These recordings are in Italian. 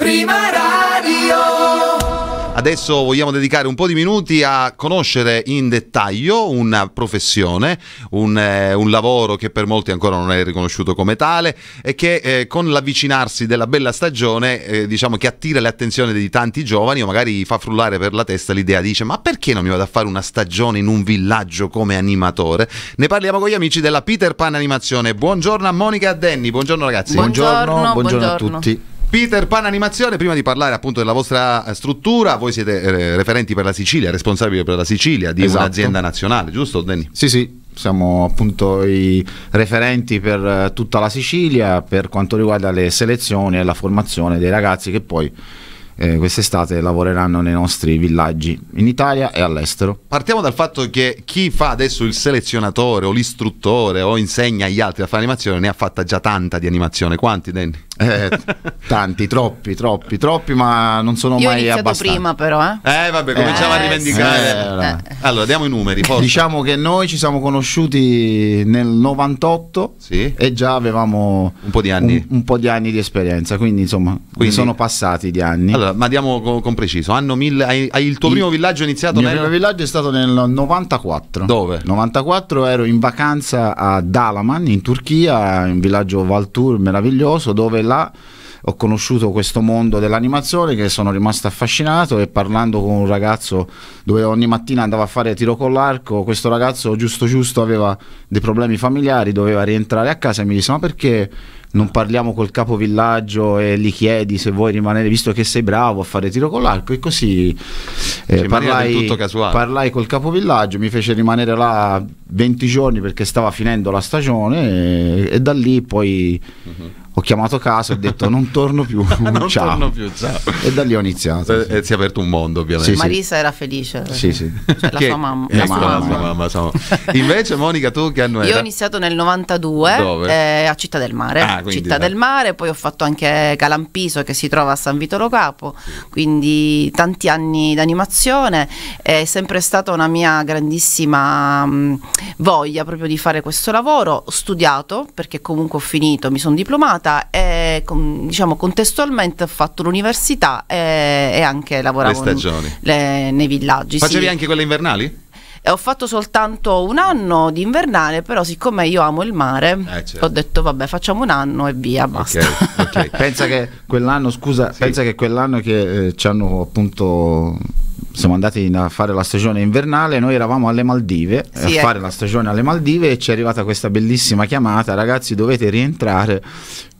Prima Radio. Adesso vogliamo dedicare un po' di minuti a conoscere in dettaglio una professione, un, eh, un lavoro che per molti ancora non è riconosciuto come tale e che eh, con l'avvicinarsi della bella stagione eh, diciamo che attira l'attenzione di tanti giovani o magari fa frullare per la testa l'idea, dice ma perché non mi vado a fare una stagione in un villaggio come animatore? Ne parliamo con gli amici della Peter Pan Animazione. Buongiorno a Monica e a Danny, buongiorno ragazzi. buongiorno, buongiorno, buongiorno, buongiorno. a tutti. Peter Pan Animazione, prima di parlare appunto della vostra eh, struttura, voi siete eh, referenti per la Sicilia, responsabili per la Sicilia di esatto. un'azienda nazionale, giusto Denny? Sì, sì, siamo appunto i referenti per eh, tutta la Sicilia per quanto riguarda le selezioni e la formazione dei ragazzi che poi eh, quest'estate lavoreranno nei nostri villaggi in Italia e all'estero. Partiamo dal fatto che chi fa adesso il selezionatore o l'istruttore o insegna agli altri a fare animazione ne ha fatta già tanta di animazione. Quanti, Danny? Eh, tanti, troppi, troppi, troppi, ma non sono Io mai abbastanza. Io ho prima però, eh. Eh, vabbè, cominciamo eh, a rivendicare. Sì. Eh, eh. Allora, diamo i numeri, forza. Diciamo che noi ci siamo conosciuti nel 98 sì. e già avevamo un po' di anni, un, un po di, anni di, esperienza, quindi insomma, quindi... sono passati di anni. Allora, eh, ma diamo con, con preciso, mille, hai, hai, il tuo il, primo villaggio iniziato nel... Il mio primo villaggio è stato nel 94. Dove? 94 ero in vacanza a Dalaman, in Turchia, un villaggio Valtur meraviglioso, dove là ho conosciuto questo mondo dell'animazione che sono rimasto affascinato e parlando con un ragazzo dove ogni mattina andava a fare tiro con l'arco, questo ragazzo giusto giusto aveva dei problemi familiari, doveva rientrare a casa e mi disse ma perché non parliamo col capovillaggio e gli chiedi se vuoi rimanere, visto che sei bravo a fare tiro con l'arco e così eh, parlai, parlai col capovillaggio, mi fece rimanere là 20 giorni perché stava finendo la stagione e, e da lì poi... Uh-huh ho chiamato casa e ho detto non torno più, non ciao. Torno più ciao. E da lì ho iniziato. Eh, sì. E eh, si è aperto un mondo ovviamente. Sì, Marisa era felice. Sì, sì. Cioè, la sua mamma. Eh, la sua mamma. mamma, mamma. Invece Monica tu che anno Io era? ho iniziato nel 92 eh, a Città del Mare. Ah, quindi, Città eh. del Mare, poi ho fatto anche Calampiso che si trova a San Vitolo Capo, quindi tanti anni d'animazione. È sempre stata una mia grandissima mh, mm, voglia proprio di fare questo lavoro. Ho studiato perché comunque ho finito, mi sono diplomata laureata e eh, diciamo contestualmente ho fatto l'università e, eh, e anche lavoravo le in, le, nei villaggi. Facevi sì. anche quelle invernali? Eh, ho fatto soltanto un anno di invernale, però siccome io amo il mare, eh, certo. ho detto vabbè facciamo un anno e via, basta. Okay, okay. pensa che quell'anno, scusa, sì. pensa che quell'anno che eh, ci hanno appunto siamo andati a fare la stagione invernale, noi eravamo alle Maldive, sì, a ecco. fare ecco. la stagione alle Maldive e ci è arrivata questa bellissima chiamata, ragazzi dovete rientrare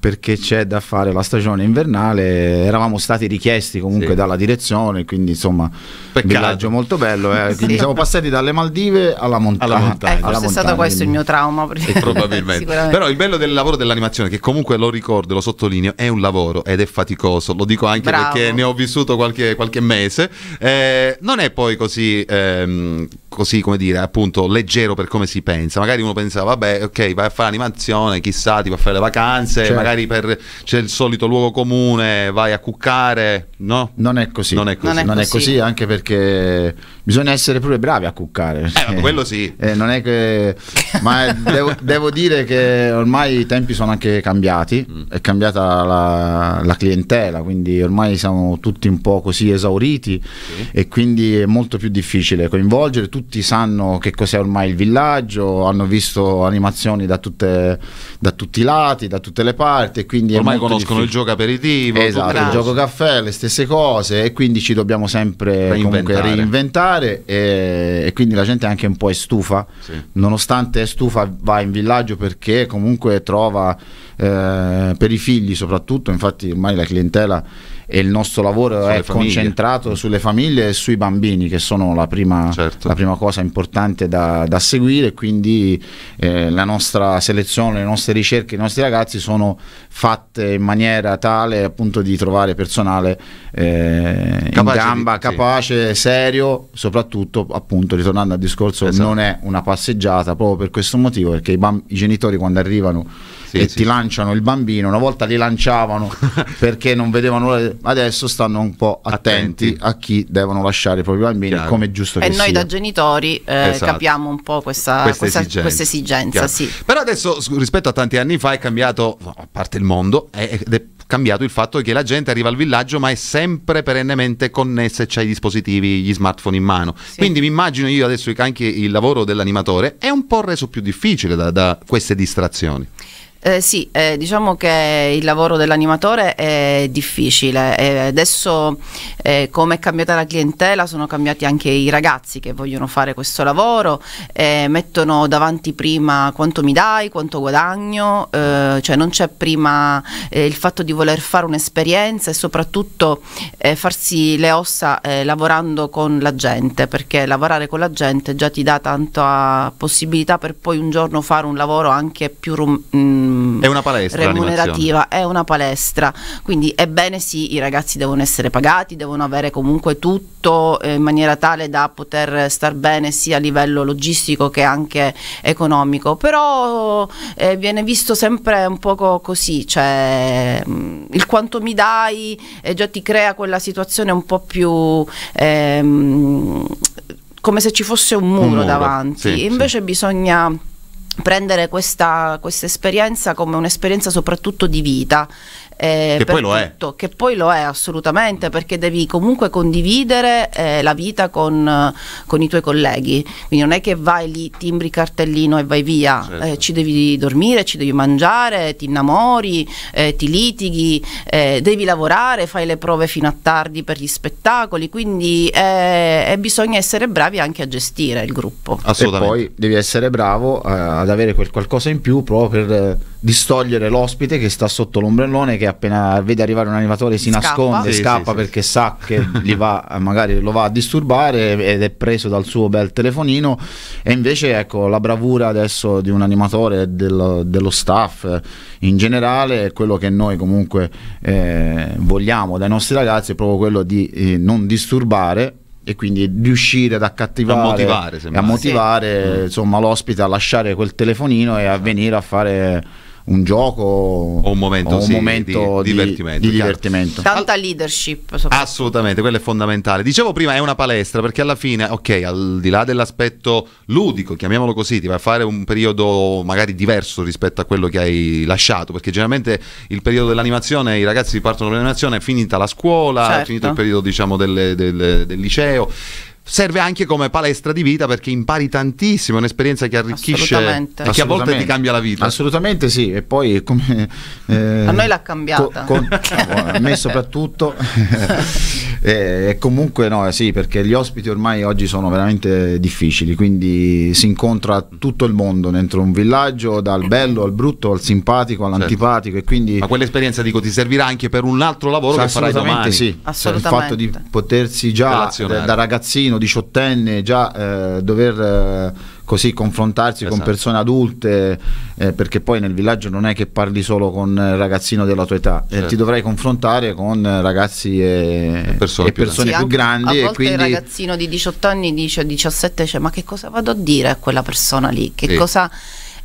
perché c'è da fare la stagione invernale. Eravamo stati richiesti comunque sì. dalla direzione, quindi insomma, Peccato. villaggio molto bello. Eh? Quindi sì. siamo passati dalle Maldive alla montagna. Alla montagna. Eh, ecco, alla montagna, è stato quindi. questo il mio trauma. Eh, probabilmente. Però il bello del lavoro dell'animazione, che comunque lo ricordo, e lo sottolineo, è un lavoro ed è faticoso. Lo dico anche Bravo. perché ne ho vissuto qualche, qualche mese. Eh, non è poi così. Ehm, così come dire appunto leggero per come si pensa magari uno pensa vabbè ok vai a fare animazione chissà ti va a fare le vacanze certo. magari per, c'è il solito luogo comune vai a cuccare no? non è così non è così, non è non È così anche perché bisogna essere pure bravi a cuccare eh, ma quello sì eh, non è che ma devo, devo, dire che ormai i tempi sono anche cambiati mm. è cambiata la, la, clientela quindi ormai siamo tutti un po' così esauriti sì. e quindi è molto più difficile coinvolgere tutti tutti sanno che cos'è ormai il villaggio, hanno visto animazioni da, tutte, da tutti i lati, da tutte le parti. Quindi ormai conoscono difficile. il gioco aperitivo, esatto, il gioco caffè, le stesse cose e quindi ci dobbiamo sempre reinventare, reinventare e, e, quindi la gente anche un po' è stufa, sì. nonostante è stufa va in villaggio perché comunque trova eh, per i figli soprattutto, infatti ormai la clientela e il nostro lavoro Sulle è famiglie. concentrato mm. sulle famiglie e sui bambini che sono la prima, certo. la prima cosa importante da, da seguire, quindi eh, la nostra selezione, le nostre ricerche, i nostri ragazzi sono fatte in maniera tale appunto di trovare personale eh, in gamba, di, capace, sì. serio, soprattutto appunto ritornando al discorso esatto. non è una passeggiata proprio per questo motivo, perché i, bamb- i genitori quando arrivano sì, e sì, ti lanciano il bambino, una volta li lanciavano perché non vedevano l'ora adesso stanno un po' attenti, attenti. a chi devono lasciare i propri bambini, Chiaro. come è giusto e che sia. E noi da genitori eh, esatto. capiamo un po' questa, questa, questa esigenza. Questa esigenza sì. Però adesso rispetto a tanti anni fa è cambiato, a parte il mondo, è, ed è cambiato il fatto che la gente arriva al villaggio ma è sempre perennemente connessa e c'ha i dispositivi, gli smartphone in mano. Sì. Quindi mi immagino io adesso anche il lavoro dell'animatore è un po' reso più difficile da, da queste distrazioni. Eh, sì, eh, diciamo che il lavoro dell'animatore è difficile. Eh, adesso, eh, come è cambiata la clientela, sono cambiati anche i ragazzi che vogliono fare questo lavoro. Eh, mettono davanti prima quanto mi dai, quanto guadagno, eh, cioè non c'è prima il fatto di voler fare un'esperienza e soprattutto farsi le ossa lavorando con la gente, perché lavorare con la gente già ti dà tanta possibilità per poi un giorno fare un lavoro anche più. Rum- mm, Mm, è una palestra remunerativa, è una palestra. Quindi ebbene sì, i ragazzi devono essere pagati, devono avere comunque tutto eh, in maniera tale da poter star bene sia a livello logistico che anche economico, però eh, viene visto sempre un poco così, cioè mh, mm, il quanto mi dai eh, già ti crea quella situazione un po' più... Ehm, come se ci fosse un muro, un muro davanti, sì, invece sì. bisogna prendere questa, questa esperienza come un'esperienza soprattutto di vita eh, che poi tutto, lo è. Che poi lo è assolutamente perché devi comunque condividere eh, la vita con, con, i tuoi colleghi. Quindi non è che vai lì, timbri cartellino e vai via. Eh, certo. Eh, ci devi dormire, ci devi mangiare, ti innamori, eh, ti litighi, eh, devi lavorare, fai le prove fino a tardi per gli spettacoli. Quindi bisogna essere bravi anche a gestire il gruppo. Assolutamente. E poi devi essere bravo ad avere quel qualcosa in più proprio per distogliere l'ospite che sta sotto l'ombrellone che appena vede arrivare un animatore si scappa. nasconde, sì, scappa sì, perché sì. sa che va, magari lo va a disturbare ed è preso dal suo bel telefonino e invece ecco la bravura adesso di un animatore dello, dello staff in generale quello che noi comunque eh, vogliamo dai nostri ragazzi è proprio quello di eh, non disturbare e quindi riuscire ad accattivare a motivare, a motivare sì. insomma, l'ospite a lasciare quel telefonino e a venire a fare un gioco o un momento, o un sì, momento di, di, divertimento, di divertimento. Tanta leadership. Assolutamente, quello è fondamentale. Dicevo prima è una palestra perché alla fine, ok, al di là dell'aspetto ludico, chiamiamolo così, ti va a fare un periodo magari diverso rispetto a quello che hai lasciato, perché generalmente il periodo dell'animazione, i ragazzi partono per l'animazione, è finita la scuola, certo. è finito il periodo diciamo del, del, del liceo serve anche come palestra di vita perché impari tantissimo, è un'esperienza che arricchisce e che a volte ti cambia la vita. Assolutamente sì, e poi come... Eh, a noi l'ha cambiata. Co- con, a me soprattutto. E, e comunque no, eh, sì, perché gli ospiti ormai oggi sono veramente difficili, quindi si incontra tutto il mondo dentro un villaggio, dal bello al brutto, al simpatico, all'antipatico. Certo. E quindi... Ma quell'esperienza dico ti servirà anche per un altro lavoro sì, che farai domani. Sì. Assolutamente. Cioè, il fatto di potersi già eh, da ragazzino, diciottenne, già eh, dover... Eh, così confrontarsi esatto. con persone adulte, eh, perché poi nel villaggio non è che parli solo con il eh, ragazzino della tua età, certo. eh, ti certo. dovrai confrontare con eh, ragazzi e, e persone, e persone più, più, grandi. A volte quindi... il ragazzino di 18 anni dice 17, dice ma che cosa vado a dire a quella persona lì? Che sì. cosa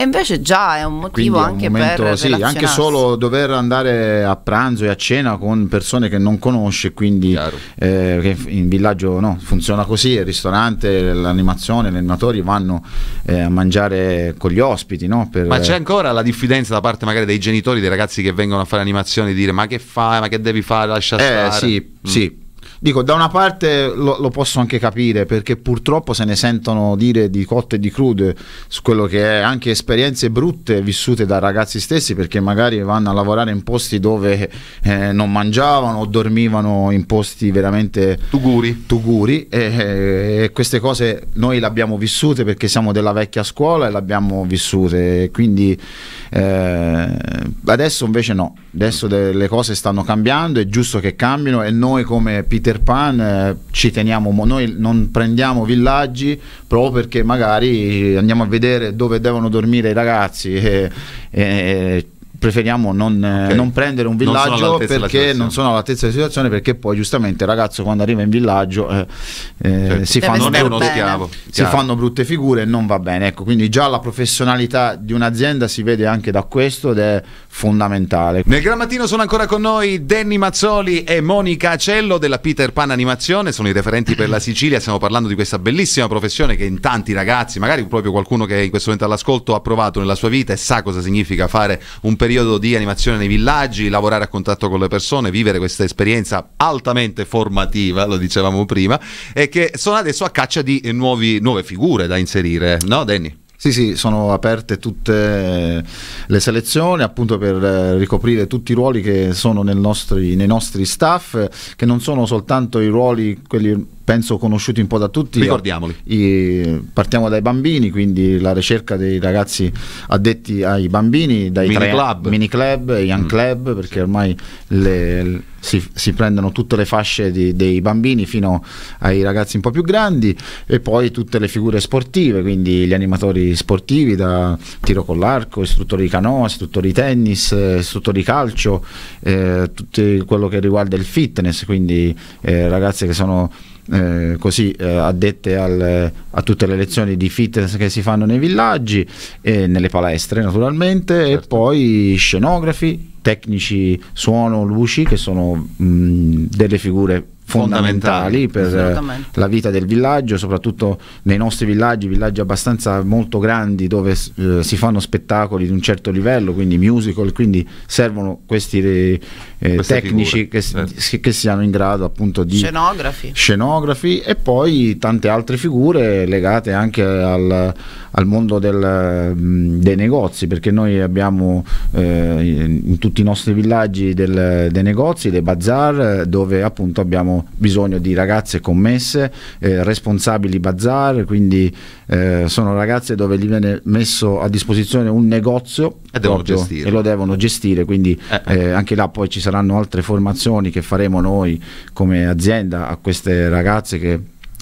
e invece già è un motivo un anche momento, per sì, anche solo dover andare a pranzo e a cena con persone che non conosce, quindi eh, in villaggio no, funziona così, il ristorante, l'animazione, gli animatori vanno eh, a mangiare con gli ospiti. No, per... Ma c'è ancora la diffidenza da parte magari dei genitori, dei ragazzi che vengono a fare animazione, e dire ma che fai, ma che devi fare, lascia eh, stare. eh, Sì, mm. sì Dico, da una parte lo, lo, posso anche capire perché purtroppo se ne sentono dire di cotte e di crude su quello che è anche esperienze brutte vissute da ragazzi stessi perché magari vanno a lavorare in posti dove eh, non mangiavano o dormivano in posti veramente tuguri, tuguri e, e, queste cose noi le abbiamo vissute perché siamo della vecchia scuola e le abbiamo vissute quindi eh, Adesso invece no, adesso le cose stanno cambiando, è giusto che cambino e noi come Peter Pan eh, ci teniamo, mo- noi non prendiamo villaggi proprio perché magari andiamo a vedere dove devono dormire i ragazzi e, e, preferiamo non, eh, okay. non, prendere un villaggio non perché non sono all'altezza della situazione perché poi giustamente il ragazzo quando arriva in villaggio eh, eh certo. si, fanno schiavo, si, fanno brutte figure e non va bene ecco quindi già la professionalità di un'azienda si vede anche da questo ed è fondamentale nel gran mattino sono ancora con noi Danny Mazzoli e Monica Acello della Peter Pan Animazione sono i referenti per la Sicilia stiamo parlando di questa bellissima professione che in tanti ragazzi magari proprio qualcuno che in questo momento all'ascolto ha provato nella sua vita e sa cosa significa fare un periodo periodo di animazione nei villaggi, lavorare a contatto con le persone, vivere questa esperienza altamente formativa, lo dicevamo prima, e che sono adesso a caccia di nuovi, nuove figure da inserire, no Danny? Sì, sì, sono aperte tutte le selezioni appunto per eh, ricoprire tutti i ruoli che sono nostri, nei nostri staff, che non sono soltanto i ruoli quelli penso conosciuti un po' da tutti. Ricordiamoli. I, partiamo dai bambini, quindi la ricerca dei ragazzi addetti ai bambini, dai mini tre, club, mini club, young mm. club, perché ormai le, si, si, prendono tutte le fasce di, dei bambini fino ai ragazzi un po' più grandi e poi tutte le figure sportive, quindi gli animatori sportivi da tiro con l'arco, istruttori di canoa, istruttori di tennis, istruttori di calcio, eh, tutto quello che riguarda il fitness, quindi eh, ragazze che sono eh, così eh, addette al, a tutte le lezioni di fitness che si fanno nei villaggi e nelle palestre naturalmente certo. e poi scenografi, tecnici suono, luci che sono mh, mm, delle figure fondamentali, per eh, la vita del villaggio, soprattutto nei nostri villaggi, villaggi abbastanza molto grandi dove eh, si fanno spettacoli di un certo livello, quindi musical, quindi servono questi eh, tecnici figure, che, certo. che, siano in grado appunto di scenografi, scenografi e poi tante altre figure legate anche al, al mondo del, dei negozi, perché noi abbiamo eh, in tutti i nostri villaggi del, dei negozi, dei bazar, dove appunto abbiamo abbiamo bisogno di ragazze commesse, eh, responsabili bazar, quindi eh, sono ragazze dove gli viene messo a disposizione un negozio e, proprio, e lo devono gestire, quindi eh, eh. eh, anche là poi ci saranno altre formazioni che faremo noi come azienda a queste ragazze che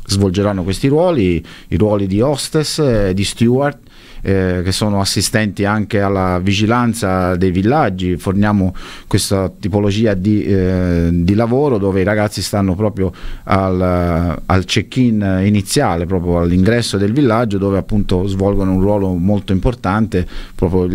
svolgeranno questi ruoli, i ruoli di hostess, eh, di steward eh, che sono assistenti anche alla vigilanza dei villaggi, forniamo questa tipologia di, eh, di lavoro dove i ragazzi stanno proprio al, al check-in iniziale, proprio all'ingresso del villaggio dove appunto svolgono un ruolo molto importante, proprio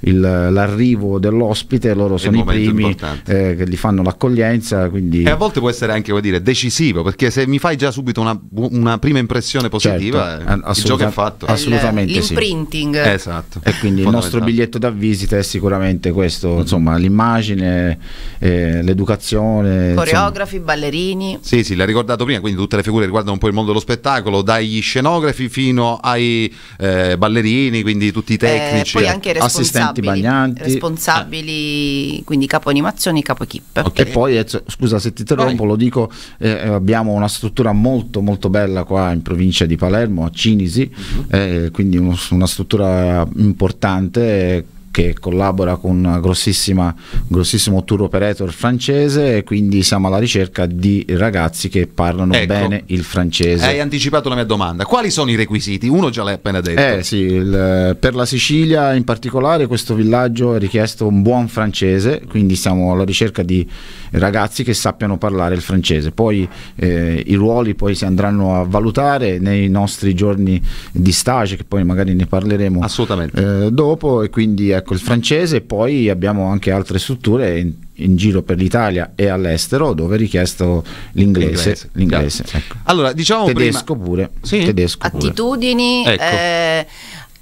l'arrivo dell'ospite, loro sono i primi eh, che gli fanno l'accoglienza. Quindi... E a volte può essere anche dire, decisivo, perché se mi fai già subito una, una prima impressione positiva, certo, eh, il gioco è fatto. Eh, assolutamente. Il, sì painting. Esatto. E quindi il nostro biglietto da visita è sicuramente questo, mm. insomma, l'immagine, eh, l'educazione. Coreografi, insomma. ballerini. Sì, sì, l'ha ricordato prima, quindi tutte le figure riguardano un po' il mondo dello spettacolo, dagli scenografi fino ai eh, ballerini, quindi tutti i eh, tecnici, eh, eh. assistenti bagnanti. Responsabili, quindi capo animazioni, capo equip. Okay. E poi, eh, scusa se ti interrompo, lo dico, eh, abbiamo una struttura molto molto bella qua in provincia di Palermo, a Cinisi, mm-hmm. quindi uno, una struttura struttura importante che collabora con un grossissimo tour operator francese e quindi siamo alla ricerca di ragazzi che parlano ecco, bene il francese. Hai anticipato la mia domanda. Quali sono i requisiti? Uno già l'hai appena detto. Eh sì, il, eh, per la Sicilia in particolare questo villaggio ha richiesto un buon francese, quindi siamo alla ricerca di ragazzi che sappiano parlare il francese. Poi eh, i ruoli poi si andranno a valutare nei nostri giorni di stage che poi magari ne parleremo Assolutamente. Eh, dopo e quindi ecco ecco, il francese, poi abbiamo anche altre strutture in, in giro per l'Italia e all'estero dove è richiesto l'inglese. l'inglese, l'inglese ecco. Allora, diciamo tedesco prima... pure. Sì? Tedesco Attitudini. Pure. Ecco. Eh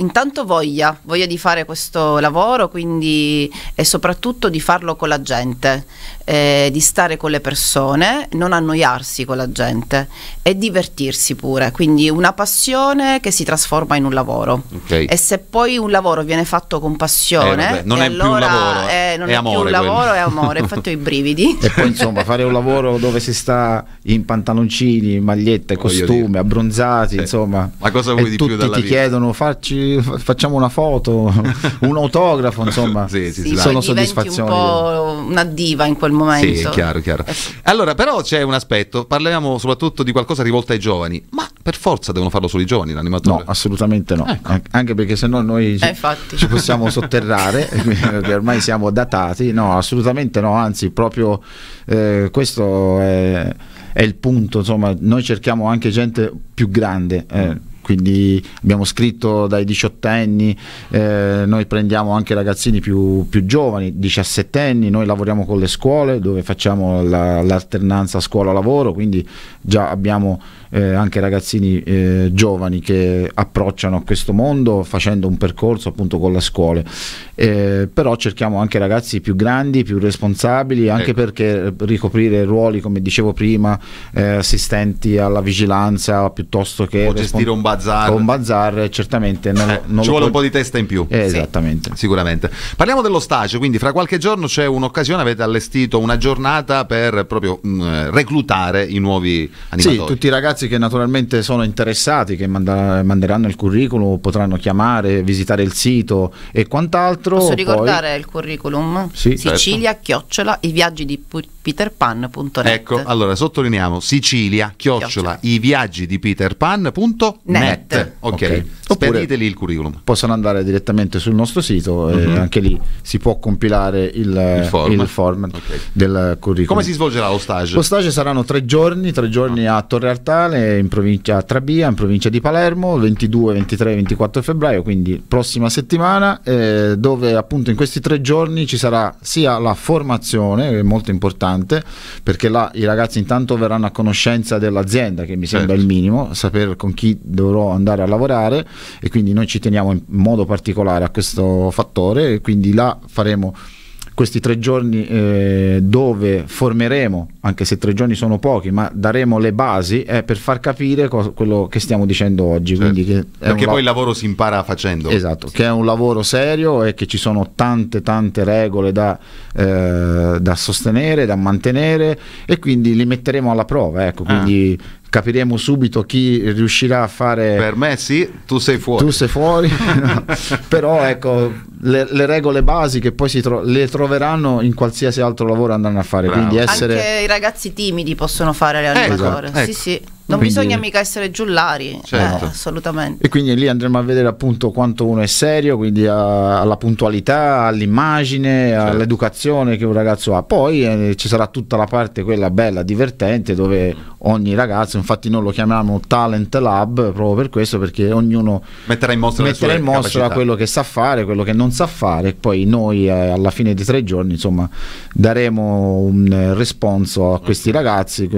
intanto voglia, voglia di fare questo lavoro quindi, e soprattutto di farlo con la gente, eh, di stare con le persone, non annoiarsi con la gente e divertirsi pure, quindi una passione che si trasforma in un lavoro. Okay. E se poi un lavoro viene fatto con passione, eh, eh, non è allora più un lavoro, è, amore, più un lavoro, è amore, ho fatto i brividi. E poi insomma fare un lavoro dove si sta in pantaloncini, magliette, costume, abbronzati, eh. insomma, ma cosa vuoi di tutti più dalla ti vita? chiedono facci facciamo una foto, un autografo, insomma, sì, sì, sì, sono soddisfazioni. Un po' una diva in quel momento. Sì, chiaro, chiaro. Eh allora, però c'è un aspetto, parliamo soprattutto di qualcosa rivolto ai giovani, ma per forza devono farlo solo i giovani l'animatore? No, assolutamente no, ecco. An- anche perché sennò noi ci, eh, ci possiamo sotterrare, perché ormai siamo datati, no, assolutamente no, anzi proprio eh, questo è, è, il punto, insomma, noi cerchiamo anche gente più grande. Eh quindi abbiamo scritto dai diciottenni, eh, noi prendiamo anche ragazzini più, più giovani, diciassettenni, noi lavoriamo con le scuole dove facciamo la, l'alternanza scuola-lavoro, quindi già abbiamo eh, anche ragazzini eh, giovani che approcciano a questo mondo facendo un percorso appunto con la scuola. Eh, però cerchiamo anche ragazzi più grandi, più responsabili, anche ecco. perché ricoprire ruoli, come dicevo prima, eh, assistenti alla vigilanza piuttosto che... O gestire un bazar. Un bazar certamente non, eh, non ci vuole un po' di testa in più. Eh, sì. Esattamente. Sicuramente. Parliamo dello stage, quindi fra qualche giorno c'è un'occasione, avete allestito una giornata per proprio mh, mm, reclutare i nuovi animatori. Sì, tutti i ragazzi ragazzi che naturalmente sono interessati, che manda manderanno il curriculum, potranno chiamare, visitare il sito e quant'altro. Posso ricordare poi... il curriculum? Sì, Sicilia, certo. chiocciola, i viaggi di Putin peterpan.net. Ecco, allora sottolineiamo Sicilia, chiocciola, chiocciola. i viaggi di peterpan.net. Ok, okay. spediteli il curriculum. Possono andare direttamente sul nostro sito mm-hmm. e mhm. anche lì si può compilare il, il form, il form okay. del curriculum. Come si svolgerà lo stage? Lo stage saranno tre giorni, tre giorni a Torre Artale, in provincia a Trabia, in provincia di Palermo, 22, 23, 24 febbraio, quindi prossima settimana, eh, dove appunto in questi tre giorni ci sarà sia la formazione, che è molto importante, importante perché là i ragazzi intanto verranno a conoscenza dell'azienda che mi sembra certo. il minimo, sapere con chi dovrò andare a lavorare e quindi noi ci teniamo in modo particolare a questo fattore e quindi là faremo questi tre giorni eh, dove formeremo, anche se tre giorni sono pochi, ma daremo le basi eh, per far capire cosa, quello che stiamo dicendo oggi. Certo. Che Perché poi il lavoro si impara facendo. Esatto, che è un lavoro serio e che ci sono tante tante regole da, eh, da sostenere, da mantenere e quindi li metteremo alla prova. Ecco, ah. quindi ah capiremo subito chi riuscirà a fare... Per me sì, tu sei fuori. Tu sei fuori, però ecco, le, le, regole basiche poi tro- le troveranno in qualsiasi altro lavoro andranno a fare. Bravo. Quindi essere... Anche i ragazzi timidi possono fare l'animatore. Eh, esatto. Sì, ecco. sì. Non quindi... bisogna mica essere giullari, eh, certo. eh, assolutamente. E quindi lì andremo a vedere appunto quanto uno è serio, quindi a, alla puntualità, all'immagine, certo. all'educazione che un ragazzo ha. Poi eh, ci sarà tutta la parte quella bella, divertente, dove ogni ragazzo, infatti noi lo chiamiamo Talent Lab proprio per questo, perché ognuno metterà in mostra, metterà in mostra quello che sa fare, quello che non sa fare, e poi noi eh, alla fine di tre giorni insomma daremo un eh, responso a questi ragazzi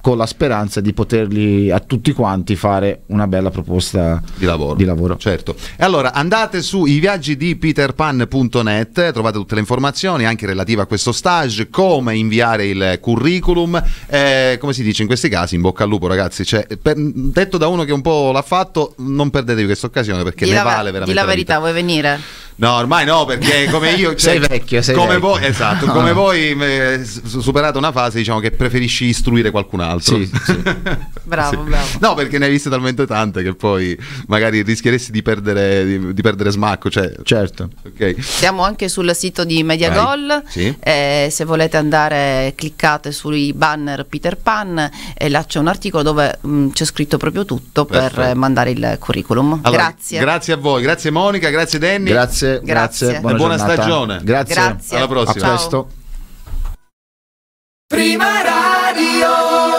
con la speranza di poterli a tutti quanti fare una bella proposta di lavoro. Di lavoro. Certo. E allora andate su iviaggidipeterpan.net, trovate tutte le informazioni anche relative a questo stage, come inviare il curriculum, eh, come si dice in questi casi, in bocca al lupo ragazzi, cioè, per, detto da uno che un po' l'ha fatto, non perdetevi questa occasione perché di ne vale veramente. Di la verità, la vuoi venire? No, ormai no, perché come io. Cioè, sei vecchio, sei come vecchio. Voi, esatto, come voi, eh, superata una fase, diciamo che preferisci istruire qualcun altro l'altro. Sì, sì. bravo, sì. bravo. No, perché ne hai viste talmente tante che poi magari rischieresti di perdere, di, di perdere smacco. Cioè... Certo. Okay. Siamo anche sul sito di Mediagol. Eh, se volete andare, cliccate sui banner Peter Pan e là c'è un articolo dove mh, mm, c'è scritto proprio tutto Perfetto. per mandare il curriculum. Allora, grazie. Grazie a voi, grazie Monica, grazie Danny. Grazie, grazie. grazie. Buona, buona stagione. Grazie. grazie. Alla prossima. A presto. Prima Radio